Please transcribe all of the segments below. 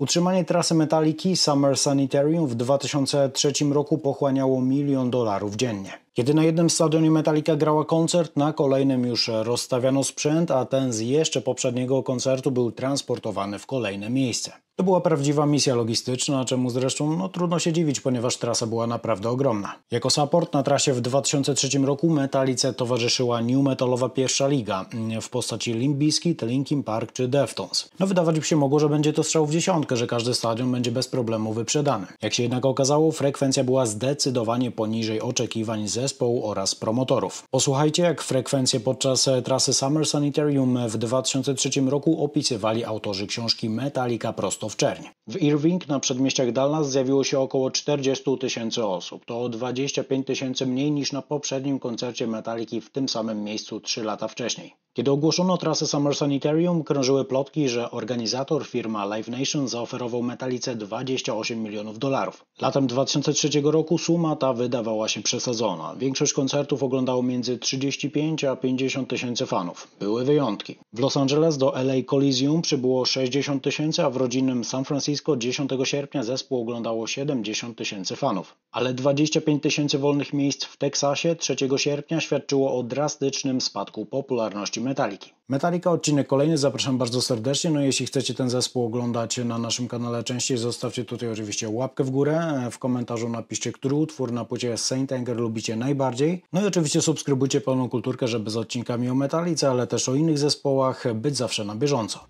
Utrzymanie trasy metaliki Summer Sanitarium w 2003 roku pochłaniało milion dolarów dziennie. Kiedy na jednym stadionie Metallica grała koncert, na kolejnym już rozstawiano sprzęt, a ten z jeszcze poprzedniego koncertu był transportowany w kolejne miejsce. To była prawdziwa misja logistyczna, czemu zresztą no, trudno się dziwić, ponieważ trasa była naprawdę ogromna. Jako support na trasie w 2003 roku Metalice towarzyszyła new metalowa pierwsza liga mm, w postaci Limbiski, Linkin Park czy Deftones. No wydawać by się mogło, że będzie to strzał w dziesiątkę, że każdy stadion będzie bez problemu wyprzedany. Jak się jednak okazało, frekwencja była zdecydowanie poniżej oczekiwań ze zespołu oraz promotorów. Posłuchajcie, jak frekwencje podczas e, trasy Summer Sanitarium w 2003 roku opisywali autorzy książki Metallica prosto w czerń. W Irving na przedmieściach Dallas zjawiło się około 40 tysięcy osób. To o 25 tysięcy mniej niż na poprzednim koncercie Metaliki w tym samym miejscu 3 lata wcześniej. Kiedy ogłoszono trasę Summer Sanitarium, krążyły plotki, że organizator firma Live Nation zaoferował Metalice 28 milionów dolarów. Latem 2003 roku suma ta wydawała się przesadzona. Większość koncertów oglądało między 35 a 50 tysięcy fanów. Były wyjątki. W Los Angeles do LA Coliseum przybyło 60 tysięcy, a w rodzinnym San Francisco 10 sierpnia zespół oglądało 70 tysięcy fanów. Ale 25 tysięcy wolnych miejsc w Teksasie 3 sierpnia świadczyło o drastycznym spadku popularności Metaliki. Metalika odcinek kolejny, zapraszam bardzo serdecznie. No jeśli chcecie ten zespół oglądać na naszym kanale częściej, zostawcie tutaj oczywiście łapkę w górę, w komentarzu napiszcie, który utwór na płycie Saint Anger lubicie najbardziej. No i oczywiście subskrybujcie Pełną Kulturkę, żeby z odcinkami o Metalice, ale też o innych zespołach być zawsze na bieżąco.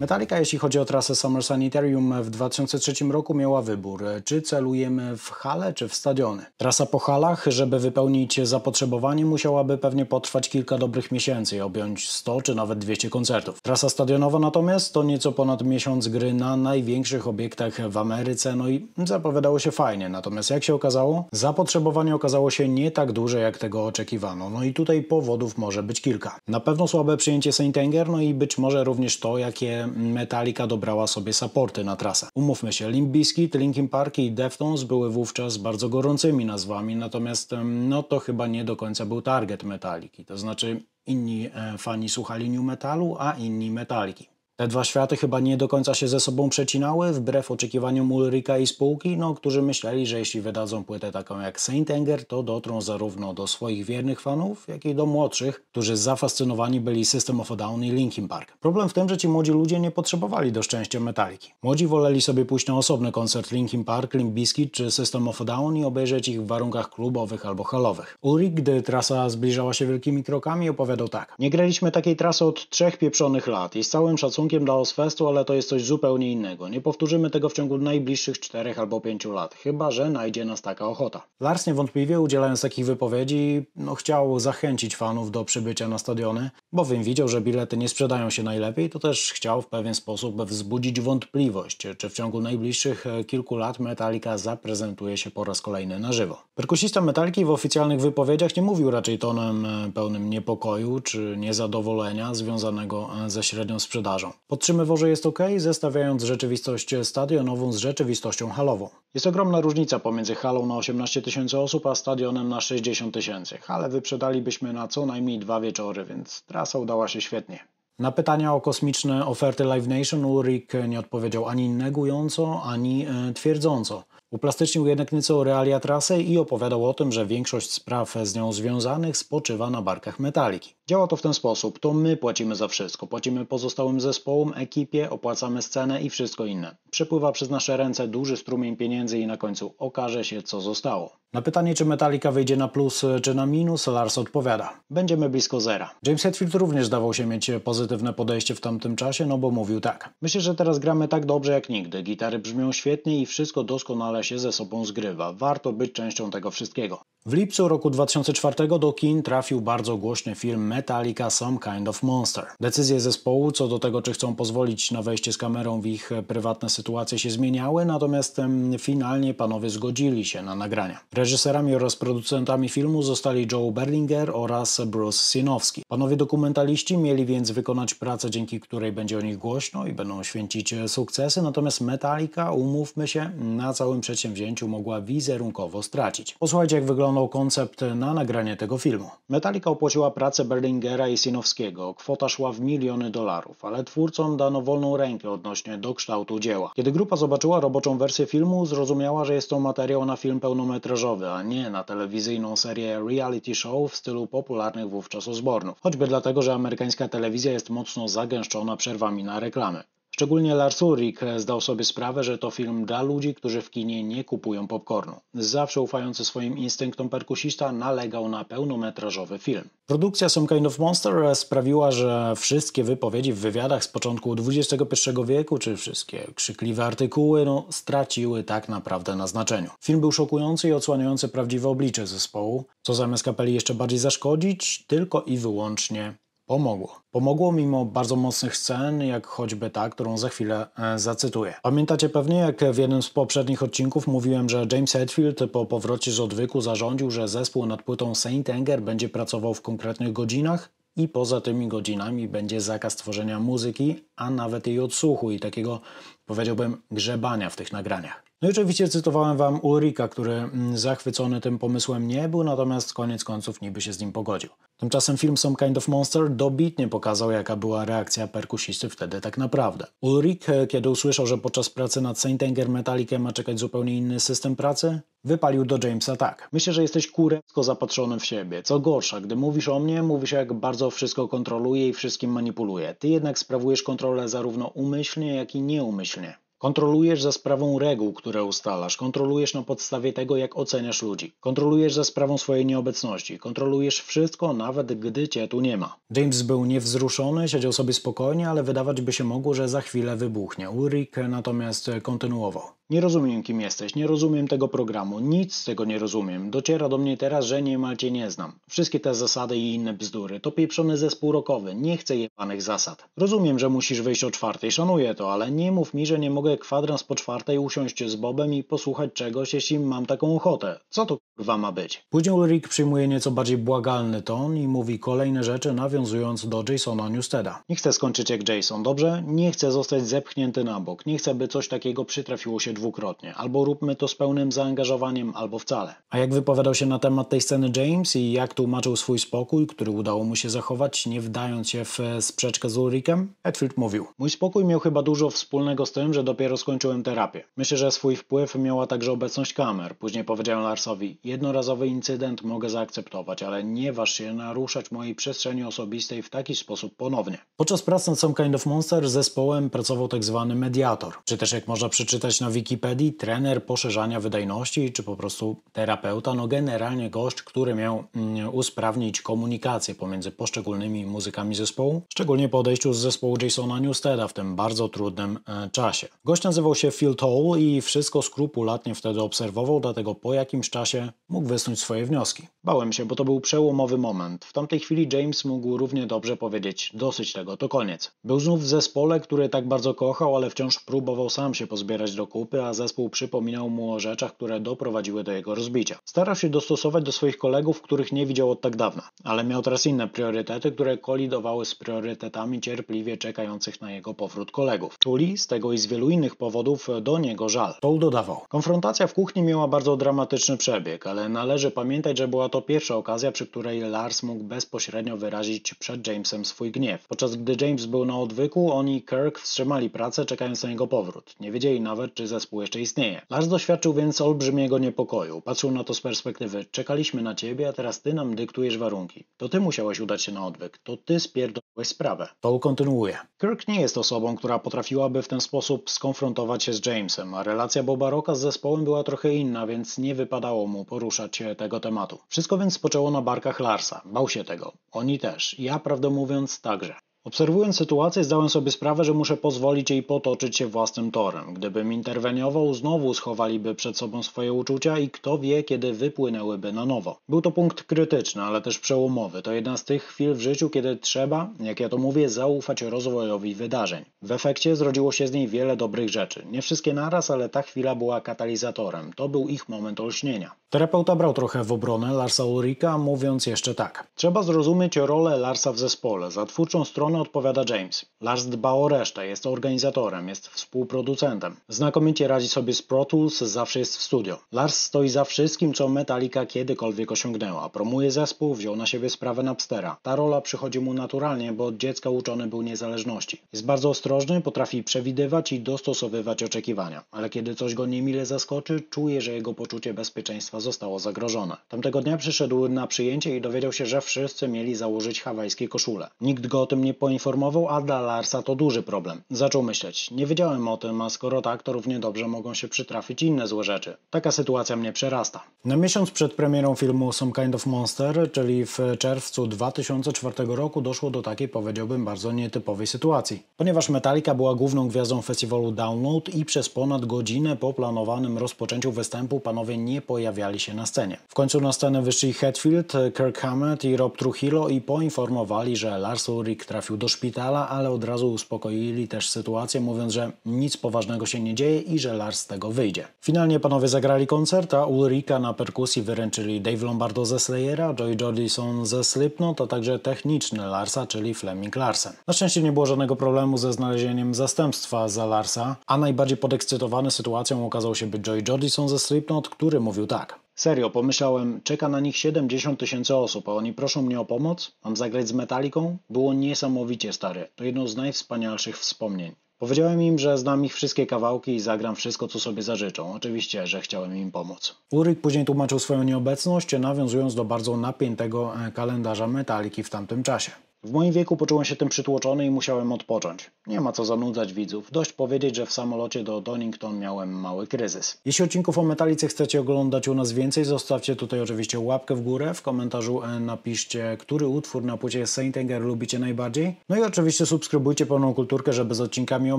Metallica, jeśli chodzi o trasę Summer Sanitarium, w 2003 roku miała wybór, czy celujemy w hale, czy w stadiony. Trasa po halach, żeby wypełnić zapotrzebowanie, musiałaby pewnie potrwać kilka dobrych miesięcy i objąć 100 czy nawet 200 koncertów. Trasa stadionowa natomiast to nieco ponad miesiąc gry na największych obiektach w Ameryce, no i zapowiadało się fajnie. Natomiast jak się okazało, zapotrzebowanie okazało się nie tak duże, jak tego oczekiwano. No i tutaj powodów może być kilka. Na pewno słabe przyjęcie Saint Anger, no i być może również to, jakie Metallica dobrała sobie supporty na trasę. Umówmy się, Limp Bizkit, Linkin Park i Deftones były wówczas bardzo gorącymi nazwami, natomiast no to chyba nie do końca był target Metaliki, to znaczy inni e, fani słuchali new metalu, a inni metaliki. Te dwa światy chyba nie do końca się ze sobą przecinały, wbrew oczekiwaniom Ulrika i spółki, no, którzy myśleli, że jeśli wydadzą płytę taką jak Saint Anger, to dotrą zarówno do swoich wiernych fanów, jak i do młodszych, którzy zafascynowani byli System of a Down i Linkin Park. Problem w tym, że ci młodzi ludzie nie potrzebowali do szczęścia metaliki. Młodzi woleli sobie pójść na osobny koncert Linkin Park, Limp Bizkit czy System of a Down i obejrzeć ich w warunkach klubowych albo halowych. Ulrik, gdy trasa zbliżała się wielkimi krokami, opowiadał tak. Nie graliśmy takiej trasy od trzech pieprzonych lat i z całym szacunkiem szacunkiem dla Oswestu, ale to jest coś zupełnie innego. Nie powtórzymy tego w ciągu najbliższych 4 albo 5 lat, chyba że najdzie nas taka ochota. Lars niewątpliwie udzielając takich wypowiedzi, no, chciał zachęcić fanów do przybycia na stadiony, bowiem widział, że bilety nie sprzedają się najlepiej, to też chciał w pewien sposób wzbudzić wątpliwość, czy w ciągu najbliższych e, kilku lat Metallica zaprezentuje się po raz kolejny na żywo. Perkusista Metalki w oficjalnych wypowiedziach nie mówił raczej tonem e, pełnym niepokoju czy niezadowolenia związanego e, ze średnią sprzedażą. Podtrzymyworze jest ok, zestawiając rzeczywistość stadionową z rzeczywistością halową. Jest ogromna różnica pomiędzy halą na 18 tysięcy osób, a stadionem na 60 tysięcy, ale wyprzedalibyśmy na co najmniej dwa wieczory, więc trasa udała się świetnie. Na pytania o kosmiczne oferty Live Nation Ulrich nie odpowiedział ani negująco, ani e, twierdząco. Uplastycznił jednak nieco realia trasy i opowiadał o tym, że większość spraw z nią związanych spoczywa na barkach metaliki. Działa to w ten sposób, to my płacimy za wszystko. Płacimy pozostałym zespołom, ekipie, opłacamy scenę i wszystko inne. Przepływa przez nasze ręce duży strumień pieniędzy i na końcu okaże się, co zostało. Na pytanie, czy Metallica wyjdzie na plus czy na minus, Lars odpowiada. Będziemy blisko zera. James Hetfield również dawał się mieć pozytywne podejście w tamtym czasie, no bo mówił tak. Myślę, że teraz gramy tak dobrze jak nigdy. Gitary brzmią świetnie i wszystko doskonale się ze sobą zgrywa. Warto być częścią tego wszystkiego. W lipcu roku 2004 do kin trafił bardzo głośny film Metallica Some Kind of Monster. Decyzje zespołu co do tego, czy chcą pozwolić na wejście z kamerą w ich e, prywatne sytuacje się zmieniały, natomiast finalnie panowie zgodzili się na nagrania. Reżyserami oraz producentami filmu zostali Joe Berlinger oraz Bruce Sinowski. Panowie dokumentaliści mieli więc wykonać pracę, dzięki której będzie o nich głośno i będą święcić e, sukcesy, natomiast Metallica, umówmy się, na całym przedsięwzięciu mogła wizerunkowo stracić. Posłuchajcie jak wygląda koncept na nagranie tego filmu. Metallica opłaciła pracę Berlingera i Sinowskiego. Kwota szła w miliony dolarów, ale twórcom dano wolną rękę odnośnie do kształtu dzieła. Kiedy grupa zobaczyła roboczą wersję filmu, zrozumiała, że jest to materiał na film pełnometrażowy, a nie na telewizyjną serię reality show w stylu popularnych wówczas uzbornów. Choćby dlatego, że amerykańska telewizja jest mocno zagęszczona przerwami na reklamy. Szczególnie Lars Ulrich zdał sobie sprawę, że to film dla ludzi, którzy w kinie nie kupują popcornu. Zawsze ufający swoim instynktom perkusista nalegał na pełnometrażowy film. Produkcja Some Kind of Monster sprawiła, że wszystkie wypowiedzi w wywiadach z początku XXI wieku, czy wszystkie krzykliwe artykuły, no, straciły tak naprawdę na znaczeniu. Film był szokujący i odsłaniający prawdziwe oblicze zespołu, co zamiast kapeli jeszcze bardziej zaszkodzić, tylko i wyłącznie Pomogło. Pomogło mimo bardzo mocnych scen, jak choćby ta, którą za chwilę e, zacytuję. Pamiętacie pewnie, jak w jednym z poprzednich odcinków mówiłem, że James Hetfield po powrocie z odwyku zarządził, że zespół nad płytą Saint Anger będzie pracował w konkretnych godzinach i poza tymi godzinami będzie zakaz tworzenia muzyki, a nawet jej odsłuchu i takiego, powiedziałbym, grzebania w tych nagraniach. No i oczywiście cytowałem wam Ulrika, który mm, zachwycony tym pomysłem nie był, natomiast koniec końców niby się z nim pogodził. Tymczasem film Some Kind of Monster dobitnie pokazał, jaka była reakcja perkusisty wtedy tak naprawdę. Ulrik, e, kiedy usłyszał, że podczas pracy nad Saint Anger Metallicem ma czekać zupełnie inny system pracy, wypalił do Jamesa tak. Myślę, że jesteś kurecko zapatrzony w siebie. Co gorsza, gdy mówisz o mnie, mówisz jak bardzo wszystko kontroluję i wszystkim manipuluję. Ty jednak sprawujesz kontrolę zarówno umyślnie, jak i nieumyślnie. Kontrolujesz za sprawą reguł, które ustalasz, kontrolujesz na podstawie tego, jak oceniasz ludzi, kontrolujesz za sprawą swojej nieobecności, kontrolujesz wszystko, nawet gdy cię tu nie ma. James był niewzruszony, siedział sobie spokojnie, ale wydawać by się mogło, że za chwilę wybuchnie. Ulrich natomiast kontynuował. Nie rozumiem, kim jesteś, nie rozumiem tego programu, nic z tego nie rozumiem. Dociera do mnie teraz, że niemal cię nie znam. Wszystkie te zasady i inne bzdury to pieprzony zespół rokowy, nie chcę jebanych zasad. Rozumiem, że musisz wyjść o czwartej, szanuję to, ale nie mów mi, że nie mogę kwadrans po czwartej usiąść z Bobem i posłuchać czegoś, jeśli mam taką ochotę. Co to kurwa ma być? Później Ulrich przyjmuje nieco bardziej błagalny ton i mówi kolejne rzeczy, nawiązując do Jasona Newsteda. Nie chcę skończyć jak Jason, dobrze? Nie chcę zostać zepchnięty na bok, nie chcę, by coś takiego przytrafiło się dwukrotnie. Albo róbmy to z pełnym zaangażowaniem, albo wcale. A jak wypowiadał się na temat tej sceny James i jak tłumaczył swój spokój, który udało mu się zachować, nie wdając się w e, sprzeczkę z Ulrichem? Hetfield mówił: Mój spokój miał chyba dużo wspólnego z tym, że dopiero skończyłem terapię. Myślę, że swój wpływ miała także obecność kamer. Później powiedziałem Larsowi: Jednorazowy incydent mogę zaakceptować, ale nie waż się naruszać mojej przestrzeni osobistej w taki sposób ponownie. Podczas prac nad Some Kind of Monster z zespołem pracował tak zwany mediator, czy też jak można przeczytać na wiki Wikipedii trener poszerzania wydajności, czy po prostu terapeuta, no generalnie gość, który miał mm, usprawnić komunikację pomiędzy poszczególnymi muzykami zespołu, szczególnie po odejściu z zespołu Jasona Newsteda w tym bardzo trudnym e, czasie. Gość nazywał się Phil Toll i wszystko skrupulatnie wtedy obserwował, dlatego po jakimś czasie mógł wysnuć swoje wnioski. Bałem się, bo to był przełomowy moment. W tamtej chwili James mógł równie dobrze powiedzieć: dosyć tego, to koniec. Był znów w zespole, który tak bardzo kochał, ale wciąż próbował sam się pozbierać do kupy, grupy, a zespół przypominał mu o rzeczach, które doprowadziły do jego rozbicia. Starał się dostosować do swoich kolegów, których nie widział od tak dawna, ale miał teraz inne priorytety, które kolidowały z priorytetami cierpliwie czekających na jego powrót kolegów. Czuli z tego i z wielu innych powodów do niego żal. Paul dodawał. Konfrontacja w kuchni miała bardzo dramatyczny przebieg, ale należy pamiętać, że była to pierwsza okazja, przy której Lars mógł bezpośrednio wyrazić przed Jamesem swój gniew. Podczas gdy James był na odwyku, oni Kirk wstrzymali pracę, czekając na jego powrót. Nie wiedzieli nawet, czy zespół zespół jeszcze istnieje. Lars doświadczył więc olbrzymiego niepokoju. Patrzył na to z perspektywy czekaliśmy na ciebie, a teraz ty nam dyktujesz warunki. To ty musiałeś udać się na odwyk. To ty spierdolałeś sprawę. To kontynuuje. Kirk nie jest osobą, która potrafiłaby w ten sposób skonfrontować się z Jamesem, a relacja Boba Rocka z zespołem była trochę inna, więc nie wypadało mu poruszać tego tematu. Wszystko więc spoczęło na barkach Larsa. Bał się tego. Oni też. Ja prawdę mówiąc także. Obserwując sytuację, zdałem sobie sprawę, że muszę pozwolić jej potoczyć się własnym torem. Gdybym interweniował, znowu schowaliby przed sobą swoje uczucia i kto wie, kiedy wypłynęłyby na nowo. Był to punkt krytyczny, ale też przełomowy. To jedna z tych chwil w życiu, kiedy trzeba, jak ja to mówię, zaufać rozwojowi wydarzeń. W efekcie zrodziło się z niej wiele dobrych rzeczy. Nie wszystkie naraz, ale ta chwila była katalizatorem. To był ich moment olśnienia. Terapeuta brał trochę w obronę Larsa Ulrika, mówiąc jeszcze tak. Trzeba zrozumieć rolę Larsa w zespole. Za twórczą stronę odpowiada James. Lars dba o resztę, jest organizatorem, jest współproducentem. Znakomicie radzi sobie z Pro Tools, zawsze jest w studio. Lars stoi za wszystkim, co Metallica kiedykolwiek osiągnęła. Promuje zespół, wziął na siebie sprawę Napstera. Ta rola przychodzi mu naturalnie, bo od dziecka uczony był niezależności. Jest bardzo ostrożny, potrafi przewidywać i dostosowywać oczekiwania, ale kiedy coś go niemile zaskoczy, czuje, że jego poczucie bezpieczeństwa zostało zagrożone. Tamtego dnia przyszedł na przyjęcie i dowiedział się, że wszyscy mieli założyć hawajskie koszule. Nikt go o tym nie poinformował dla Larsa, to duży problem. Zaczął myśleć. Nie wiedziałem o tym, a skoro tak, to równie dobrze mogą się przytrafić inne złe rzeczy. Taka sytuacja mnie przerasta. Na miesiąc przed premierą filmu Some Kind of Monster, czyli w czerwcu 2004 roku, doszło do takiej, powiedziałbym, bardzo nietypowej sytuacji. Ponieważ Metallica była główną gwiazdą festiwalu Download i przez ponad godzinę po planowanym rozpoczęciu występu panowie nie pojawiali się na scenie. W końcu na scenę wyszli Hetfield, Kirk Hammett i Rob Trujillo i poinformowali, że Lars Ulrich trafił trafił do szpitala, ale od razu uspokoili też sytuację, mówiąc, że nic poważnego się nie dzieje i że Lars z tego wyjdzie. Finalnie panowie zagrali koncert, a Ulrika na perkusji wyręczyli Dave Lombardo ze Slayera, Joy Jordison ze Slipknot, a także techniczny Larsa, czyli Fleming Larsen. Na szczęście nie było żadnego problemu ze znalezieniem zastępstwa za Larsa, a najbardziej podekscytowany sytuacją okazał się być Joy Jordison ze Slipknot, który mówił tak. Serio, pomyślałem, czeka na nich 70 tysięcy osób, a oni proszą mnie o pomoc? Mam zagrać z Metaliką? Było niesamowicie stare. To jedno z najwspanialszych wspomnień. Powiedziałem im, że znam ich wszystkie kawałki i zagram wszystko, co sobie zażyczą. Oczywiście, że chciałem im pomóc. Uryk później tłumaczył swoją nieobecność, nawiązując do bardzo napiętego e, kalendarza Metaliki w tamtym czasie. W moim wieku poczułem się tym przytłoczony i musiałem odpocząć. Nie ma co zanudzać widzów. Dość powiedzieć, że w samolocie do Donington miałem mały kryzys. Jeśli odcinków o Metalice chcecie oglądać u nas więcej, zostawcie tutaj oczywiście łapkę w górę. W komentarzu e, napiszcie, który utwór na płycie Saint Anger lubicie najbardziej. No i oczywiście subskrybujcie Pełną Kulturkę, żeby z odcinkami o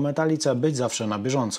Metalice być zawsze na bieżąco.